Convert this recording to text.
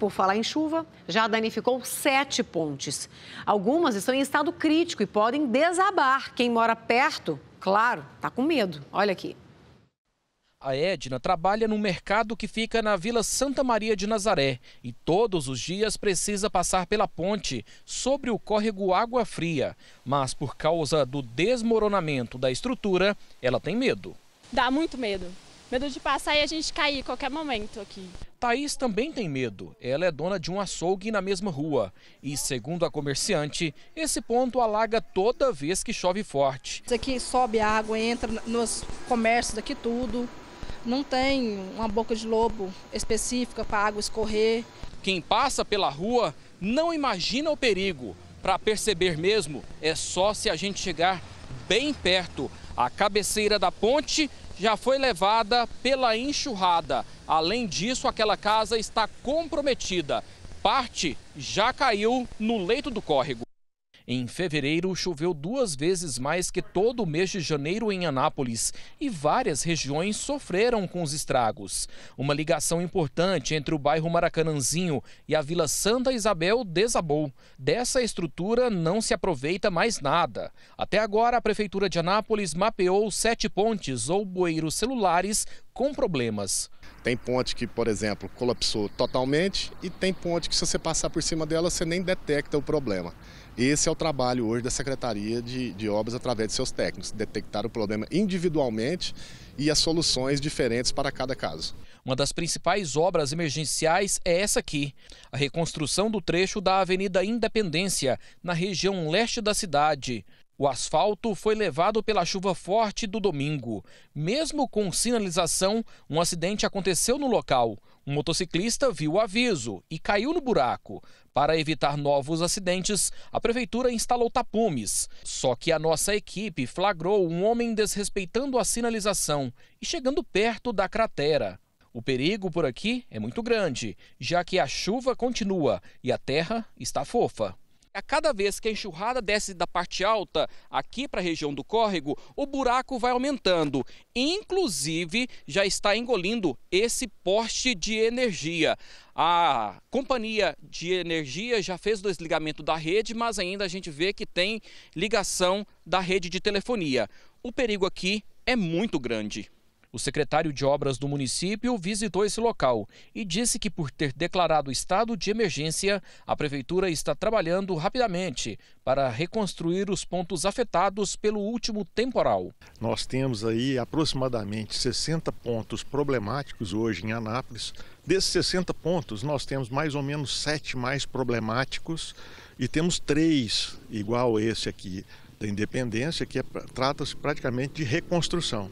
Por falar em chuva, já danificou sete pontes. Algumas estão em estado crítico e podem desabar. Quem mora perto, claro, está com medo. Olha aqui. A Edna trabalha no mercado que fica na Vila Santa Maria de Nazaré e todos os dias precisa passar pela ponte sobre o córrego Água Fria. Mas por causa do desmoronamento da estrutura, ela tem medo. Dá muito medo. Medo de passar e a gente cair qualquer momento aqui. Thaís também tem medo. Ela é dona de um açougue na mesma rua. E, segundo a comerciante, esse ponto alaga toda vez que chove forte. Aqui sobe água, entra nos comércios daqui tudo. Não tem uma boca de lobo específica para a água escorrer. Quem passa pela rua não imagina o perigo. Para perceber mesmo, é só se a gente chegar bem perto. A cabeceira da ponte já foi levada pela enxurrada. Além disso, aquela casa está comprometida. Parte já caiu no leito do córrego. Em fevereiro, choveu duas vezes mais que todo o mês de janeiro em Anápolis e várias regiões sofreram com os estragos. Uma ligação importante entre o bairro Maracanãzinho e a Vila Santa Isabel desabou. Dessa estrutura não se aproveita mais nada. Até agora, a Prefeitura de Anápolis mapeou sete pontes ou bueiros celulares com problemas. Tem ponte que, por exemplo, colapsou totalmente e tem ponte que, se você passar por cima dela, você nem detecta o problema. Esse é o trabalho hoje da Secretaria de, de Obras através de seus técnicos, detectar o problema individualmente e as soluções diferentes para cada caso. Uma das principais obras emergenciais é essa aqui, a reconstrução do trecho da Avenida Independência, na região leste da cidade. O asfalto foi levado pela chuva forte do domingo. Mesmo com sinalização, um acidente aconteceu no local. Um motociclista viu o aviso e caiu no buraco. Para evitar novos acidentes, a prefeitura instalou tapumes. Só que a nossa equipe flagrou um homem desrespeitando a sinalização e chegando perto da cratera. O perigo por aqui é muito grande, já que a chuva continua e a terra está fofa a cada vez que a enxurrada desce da parte alta, aqui para a região do córrego, o buraco vai aumentando. Inclusive, já está engolindo esse poste de energia. A companhia de energia já fez o desligamento da rede, mas ainda a gente vê que tem ligação da rede de telefonia. O perigo aqui é muito grande. O secretário de Obras do município visitou esse local e disse que, por ter declarado estado de emergência, a prefeitura está trabalhando rapidamente para reconstruir os pontos afetados pelo último temporal. Nós temos aí aproximadamente 60 pontos problemáticos hoje em Anápolis. Desses 60 pontos, nós temos mais ou menos sete mais problemáticos e temos três igual esse aqui da Independência, que é, trata-se praticamente de reconstrução.